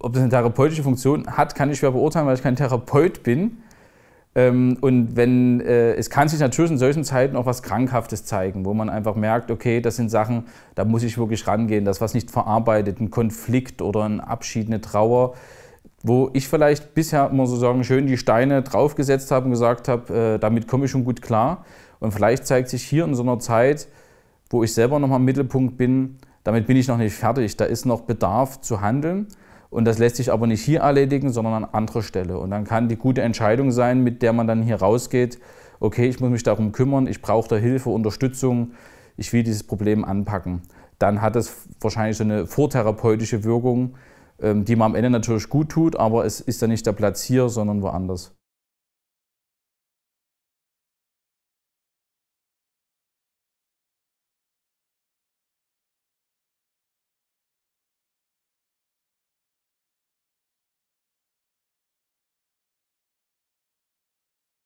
Ob das eine therapeutische Funktion hat, kann ich schwer beurteilen, weil ich kein Therapeut bin. Ähm, und wenn, äh, es kann sich natürlich in solchen Zeiten auch was Krankhaftes zeigen, wo man einfach merkt, okay, das sind Sachen, da muss ich wirklich rangehen, das was nicht verarbeitet, ein Konflikt oder ein Abschied, eine Trauer, wo ich vielleicht bisher immer so sagen, schön die Steine draufgesetzt habe und gesagt habe, äh, damit komme ich schon gut klar. Und vielleicht zeigt sich hier in so einer Zeit, wo ich selber nochmal im Mittelpunkt bin, damit bin ich noch nicht fertig, da ist noch Bedarf zu handeln. Und das lässt sich aber nicht hier erledigen, sondern an anderer Stelle. Und dann kann die gute Entscheidung sein, mit der man dann hier rausgeht, okay, ich muss mich darum kümmern, ich brauche da Hilfe, Unterstützung, ich will dieses Problem anpacken. Dann hat es wahrscheinlich so eine vortherapeutische Wirkung, ähm, die man am Ende natürlich gut tut, aber es ist dann nicht der Platz hier, sondern woanders.